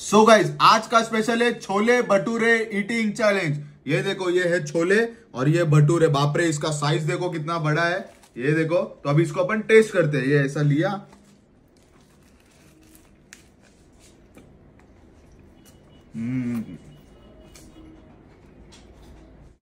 सो so guys आज का special है छोले भटूरे ईटिंग चैलेंज ये देखो ये है छोले और ये भटूरे बापरे इसका साइज देखो कितना बड़ा है ये देखो तो अभी इसको अपन टेस्ट करते हैं ये ऐसा लिया हम्म